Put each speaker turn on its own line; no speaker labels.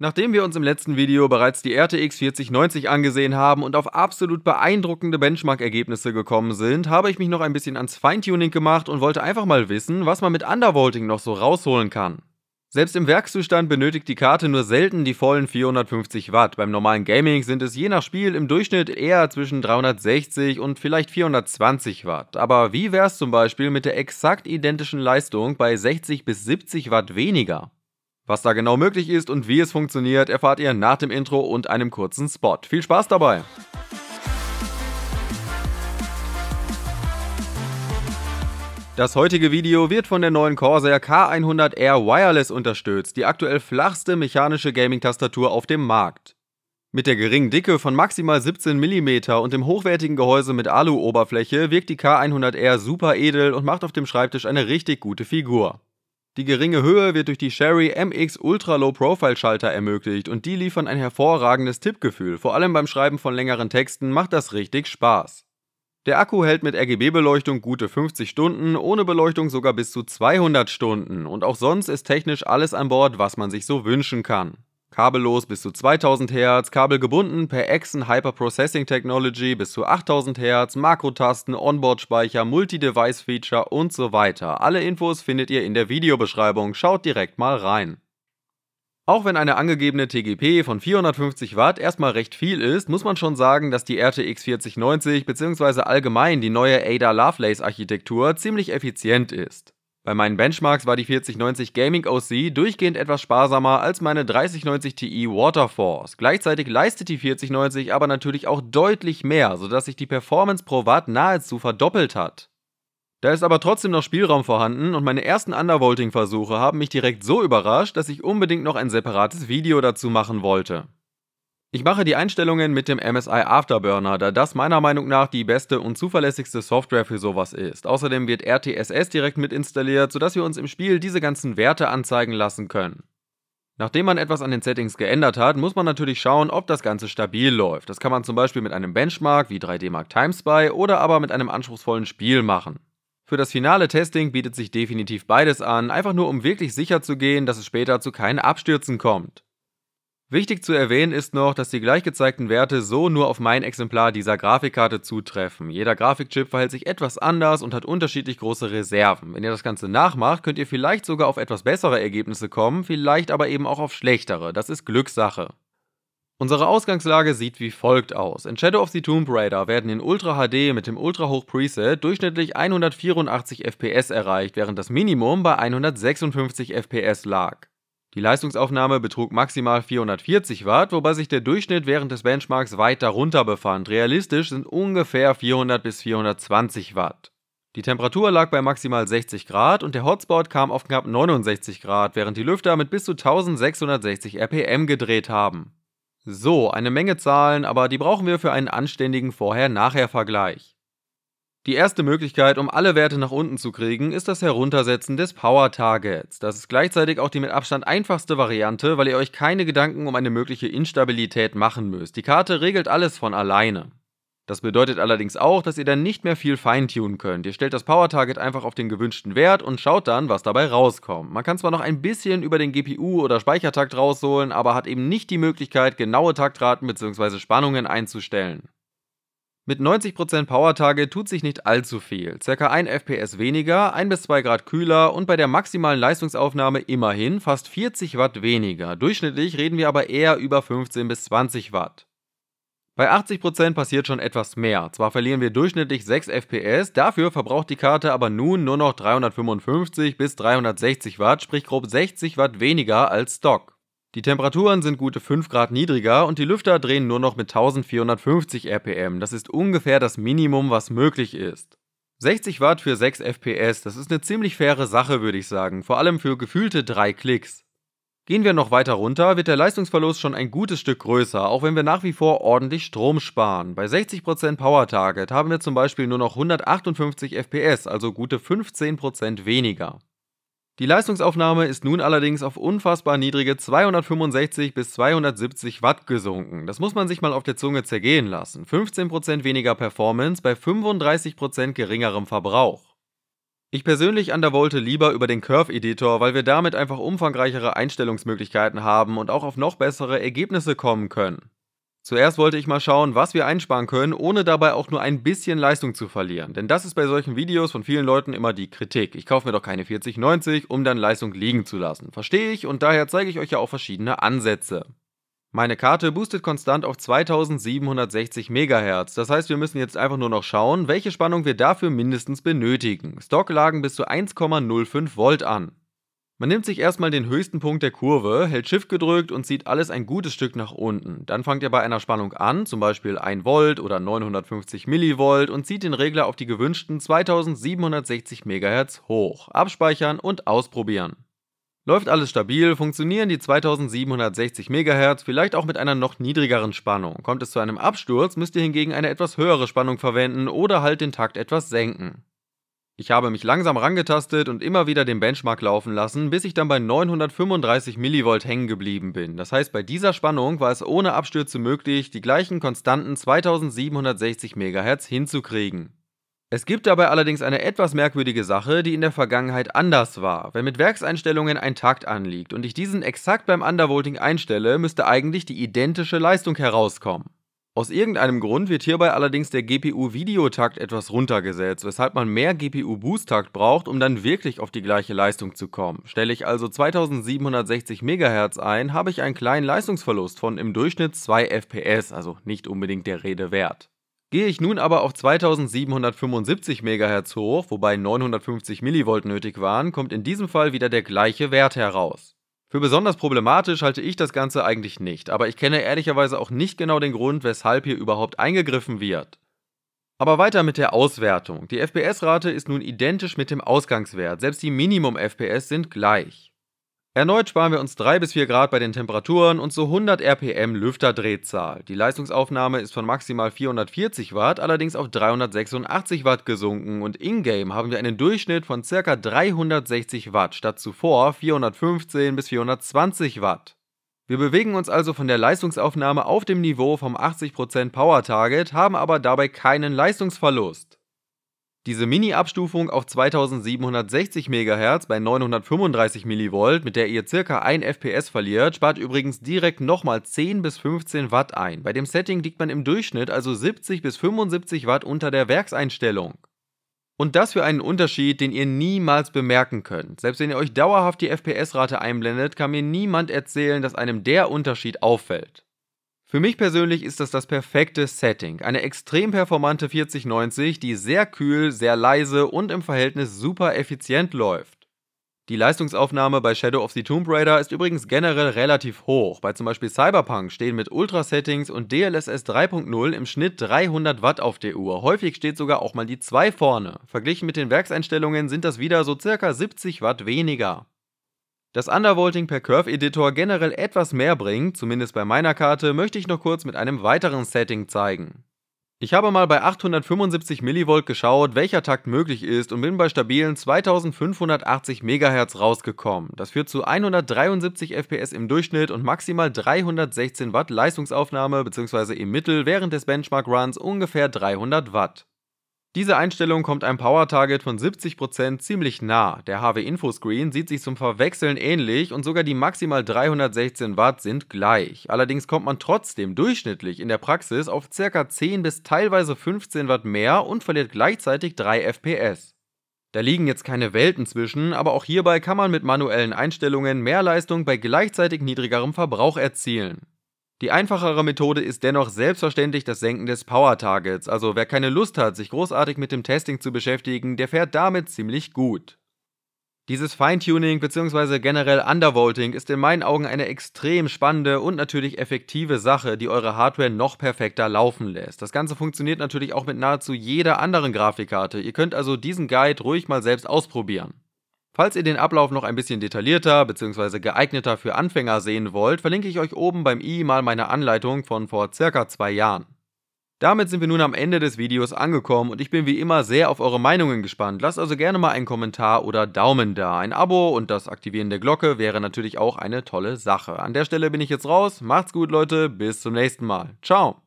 Nachdem wir uns im letzten Video bereits die RTX 4090 angesehen haben und auf absolut beeindruckende Benchmark-Ergebnisse gekommen sind, habe ich mich noch ein bisschen ans Feintuning gemacht und wollte einfach mal wissen, was man mit Undervolting noch so rausholen kann. Selbst im Werkszustand benötigt die Karte nur selten die vollen 450 Watt. Beim normalen Gaming sind es je nach Spiel im Durchschnitt eher zwischen 360 und vielleicht 420 Watt. Aber wie wär's zum Beispiel mit der exakt identischen Leistung bei 60 bis 70 Watt weniger? Was da genau möglich ist und wie es funktioniert, erfahrt ihr nach dem Intro und einem kurzen Spot. Viel Spaß dabei! Das heutige Video wird von der neuen Corsair K100R Wireless unterstützt, die aktuell flachste mechanische Gaming-Tastatur auf dem Markt. Mit der geringen Dicke von maximal 17 mm und dem hochwertigen Gehäuse mit Alu-Oberfläche wirkt die K100R super edel und macht auf dem Schreibtisch eine richtig gute Figur. Die geringe Höhe wird durch die Sherry MX Ultra Low Profile Schalter ermöglicht und die liefern ein hervorragendes Tippgefühl. Vor allem beim Schreiben von längeren Texten macht das richtig Spaß. Der Akku hält mit RGB-Beleuchtung gute 50 Stunden, ohne Beleuchtung sogar bis zu 200 Stunden und auch sonst ist technisch alles an Bord, was man sich so wünschen kann. Kabellos bis zu 2000 Hertz, kabelgebunden per Exen Hyperprocessing Technology bis zu 8000 Hertz, Makrotasten, Onboard-Speicher, Multi-Device-Feature und so weiter. Alle Infos findet ihr in der Videobeschreibung, schaut direkt mal rein. Auch wenn eine angegebene TGP von 450 Watt erstmal recht viel ist, muss man schon sagen, dass die RTX 4090 bzw. allgemein die neue Ada Lovelace Architektur ziemlich effizient ist. Bei meinen Benchmarks war die 4090 Gaming OC durchgehend etwas sparsamer als meine 3090 Ti e Waterforce. Gleichzeitig leistet die 4090 aber natürlich auch deutlich mehr, sodass sich die Performance pro Watt nahezu verdoppelt hat. Da ist aber trotzdem noch Spielraum vorhanden und meine ersten Undervolting-Versuche haben mich direkt so überrascht, dass ich unbedingt noch ein separates Video dazu machen wollte. Ich mache die Einstellungen mit dem MSI Afterburner, da das meiner Meinung nach die beste und zuverlässigste Software für sowas ist. Außerdem wird RTSS direkt mit installiert, sodass wir uns im Spiel diese ganzen Werte anzeigen lassen können. Nachdem man etwas an den Settings geändert hat, muss man natürlich schauen, ob das Ganze stabil läuft. Das kann man zum Beispiel mit einem Benchmark wie 3D Mark Timespy oder aber mit einem anspruchsvollen Spiel machen. Für das finale Testing bietet sich definitiv beides an, einfach nur um wirklich sicher zu gehen, dass es später zu keinen Abstürzen kommt. Wichtig zu erwähnen ist noch, dass die gleich gezeigten Werte so nur auf mein Exemplar dieser Grafikkarte zutreffen. Jeder Grafikchip verhält sich etwas anders und hat unterschiedlich große Reserven. Wenn ihr das Ganze nachmacht, könnt ihr vielleicht sogar auf etwas bessere Ergebnisse kommen, vielleicht aber eben auch auf schlechtere. Das ist Glückssache. Unsere Ausgangslage sieht wie folgt aus. In Shadow of the Tomb Raider werden in Ultra HD mit dem Ultra Hoch Preset durchschnittlich 184 FPS erreicht, während das Minimum bei 156 FPS lag. Die Leistungsaufnahme betrug maximal 440 Watt, wobei sich der Durchschnitt während des Benchmarks weit darunter befand. Realistisch sind ungefähr 400 bis 420 Watt. Die Temperatur lag bei maximal 60 Grad und der Hotspot kam auf knapp 69 Grad, während die Lüfter mit bis zu 1660 RPM gedreht haben. So, eine Menge Zahlen, aber die brauchen wir für einen anständigen Vorher-Nachher-Vergleich. Die erste Möglichkeit, um alle Werte nach unten zu kriegen, ist das Heruntersetzen des Power Targets. Das ist gleichzeitig auch die mit Abstand einfachste Variante, weil ihr euch keine Gedanken um eine mögliche Instabilität machen müsst. Die Karte regelt alles von alleine. Das bedeutet allerdings auch, dass ihr dann nicht mehr viel feintunen könnt. Ihr stellt das Power Target einfach auf den gewünschten Wert und schaut dann, was dabei rauskommt. Man kann zwar noch ein bisschen über den GPU oder Speichertakt rausholen, aber hat eben nicht die Möglichkeit, genaue Taktraten bzw. Spannungen einzustellen. Mit 90% Power-Tage tut sich nicht allzu viel. Circa 1 FPS weniger, 1 2 Grad kühler und bei der maximalen Leistungsaufnahme immerhin fast 40 Watt weniger. Durchschnittlich reden wir aber eher über 15 bis 20 Watt. Bei 80% passiert schon etwas mehr. Zwar verlieren wir durchschnittlich 6 FPS, dafür verbraucht die Karte aber nun nur noch 355 bis 360 Watt, sprich grob 60 Watt weniger als Stock. Die Temperaturen sind gute 5 Grad niedriger und die Lüfter drehen nur noch mit 1450 RPM. Das ist ungefähr das Minimum, was möglich ist. 60 Watt für 6 FPS, das ist eine ziemlich faire Sache, würde ich sagen, vor allem für gefühlte 3 Klicks. Gehen wir noch weiter runter, wird der Leistungsverlust schon ein gutes Stück größer, auch wenn wir nach wie vor ordentlich Strom sparen. Bei 60% Power Target haben wir zum Beispiel nur noch 158 FPS, also gute 15% weniger. Die Leistungsaufnahme ist nun allerdings auf unfassbar niedrige 265 bis 270 Watt gesunken. Das muss man sich mal auf der Zunge zergehen lassen. 15% weniger Performance bei 35% geringerem Verbrauch. Ich persönlich undervolte lieber über den Curve-Editor, weil wir damit einfach umfangreichere Einstellungsmöglichkeiten haben und auch auf noch bessere Ergebnisse kommen können. Zuerst wollte ich mal schauen, was wir einsparen können, ohne dabei auch nur ein bisschen Leistung zu verlieren. Denn das ist bei solchen Videos von vielen Leuten immer die Kritik. Ich kaufe mir doch keine 4090, um dann Leistung liegen zu lassen. Verstehe ich und daher zeige ich euch ja auch verschiedene Ansätze. Meine Karte boostet konstant auf 2760 MHz. Das heißt, wir müssen jetzt einfach nur noch schauen, welche Spannung wir dafür mindestens benötigen. Stock lagen bis zu 1,05 Volt an. Man nimmt sich erstmal den höchsten Punkt der Kurve, hält Shift gedrückt und zieht alles ein gutes Stück nach unten. Dann fangt ihr bei einer Spannung an, zum Beispiel 1 Volt oder 950 Millivolt und zieht den Regler auf die gewünschten 2760 MHz hoch. Abspeichern und ausprobieren. Läuft alles stabil, funktionieren die 2760 MHz vielleicht auch mit einer noch niedrigeren Spannung. Kommt es zu einem Absturz, müsst ihr hingegen eine etwas höhere Spannung verwenden oder halt den Takt etwas senken. Ich habe mich langsam rangetastet und immer wieder den Benchmark laufen lassen, bis ich dann bei 935 mV hängen geblieben bin. Das heißt, bei dieser Spannung war es ohne Abstürze möglich, die gleichen konstanten 2760 MHz hinzukriegen. Es gibt dabei allerdings eine etwas merkwürdige Sache, die in der Vergangenheit anders war. Wenn mit Werkseinstellungen ein Takt anliegt und ich diesen exakt beim Undervolting einstelle, müsste eigentlich die identische Leistung herauskommen. Aus irgendeinem Grund wird hierbei allerdings der GPU-Videotakt etwas runtergesetzt, weshalb man mehr GPU-Boost-Takt braucht, um dann wirklich auf die gleiche Leistung zu kommen. Stelle ich also 2760 MHz ein, habe ich einen kleinen Leistungsverlust von im Durchschnitt 2 FPS, also nicht unbedingt der Rede wert. Gehe ich nun aber auf 2775 MHz hoch, wobei 950 mV nötig waren, kommt in diesem Fall wieder der gleiche Wert heraus. Für besonders problematisch halte ich das Ganze eigentlich nicht, aber ich kenne ehrlicherweise auch nicht genau den Grund, weshalb hier überhaupt eingegriffen wird. Aber weiter mit der Auswertung. Die FPS-Rate ist nun identisch mit dem Ausgangswert, selbst die Minimum-FPS sind gleich. Erneut sparen wir uns 3 bis 4 Grad bei den Temperaturen und so 100 RPM Lüfterdrehzahl. Die Leistungsaufnahme ist von maximal 440 Watt allerdings auf 386 Watt gesunken und in-game haben wir einen Durchschnitt von ca. 360 Watt statt zuvor 415 bis 420 Watt. Wir bewegen uns also von der Leistungsaufnahme auf dem Niveau vom 80% Power Target, haben aber dabei keinen Leistungsverlust. Diese Mini-Abstufung auf 2760 MHz bei 935 mV, mit der ihr ca. 1 FPS verliert, spart übrigens direkt nochmal 10 bis 15 Watt ein. Bei dem Setting liegt man im Durchschnitt also 70 bis 75 Watt unter der Werkseinstellung. Und das für einen Unterschied, den ihr niemals bemerken könnt. Selbst wenn ihr euch dauerhaft die FPS-Rate einblendet, kann mir niemand erzählen, dass einem der Unterschied auffällt. Für mich persönlich ist das das perfekte Setting. Eine extrem performante 4090, die sehr kühl, sehr leise und im Verhältnis super effizient läuft. Die Leistungsaufnahme bei Shadow of the Tomb Raider ist übrigens generell relativ hoch. Bei zum Beispiel Cyberpunk stehen mit Ultra-Settings und DLSS 3.0 im Schnitt 300 Watt auf der Uhr. Häufig steht sogar auch mal die 2 vorne. Verglichen mit den Werkseinstellungen sind das wieder so circa 70 Watt weniger. Dass Undervolting per Curve-Editor generell etwas mehr bringt, zumindest bei meiner Karte, möchte ich noch kurz mit einem weiteren Setting zeigen. Ich habe mal bei 875 mV geschaut, welcher Takt möglich ist und bin bei stabilen 2580 MHz rausgekommen. Das führt zu 173 FPS im Durchschnitt und maximal 316 w Leistungsaufnahme bzw. im Mittel während des Benchmark-Runs ungefähr 300 w diese Einstellung kommt einem Power Target von 70% ziemlich nah. Der HW Info Screen sieht sich zum Verwechseln ähnlich und sogar die maximal 316 Watt sind gleich. Allerdings kommt man trotzdem durchschnittlich in der Praxis auf ca. 10 bis teilweise 15 Watt mehr und verliert gleichzeitig 3 FPS. Da liegen jetzt keine Welten zwischen, aber auch hierbei kann man mit manuellen Einstellungen mehr Leistung bei gleichzeitig niedrigerem Verbrauch erzielen. Die einfachere Methode ist dennoch selbstverständlich das Senken des Power Targets, also wer keine Lust hat, sich großartig mit dem Testing zu beschäftigen, der fährt damit ziemlich gut. Dieses Feintuning bzw. generell Undervolting ist in meinen Augen eine extrem spannende und natürlich effektive Sache, die eure Hardware noch perfekter laufen lässt. Das Ganze funktioniert natürlich auch mit nahezu jeder anderen Grafikkarte. Ihr könnt also diesen Guide ruhig mal selbst ausprobieren. Falls ihr den Ablauf noch ein bisschen detaillierter bzw. geeigneter für Anfänger sehen wollt, verlinke ich euch oben beim i mal meine Anleitung von vor circa zwei Jahren. Damit sind wir nun am Ende des Videos angekommen und ich bin wie immer sehr auf eure Meinungen gespannt. Lasst also gerne mal einen Kommentar oder Daumen da. Ein Abo und das Aktivieren der Glocke wäre natürlich auch eine tolle Sache. An der Stelle bin ich jetzt raus. Macht's gut, Leute. Bis zum nächsten Mal. Ciao.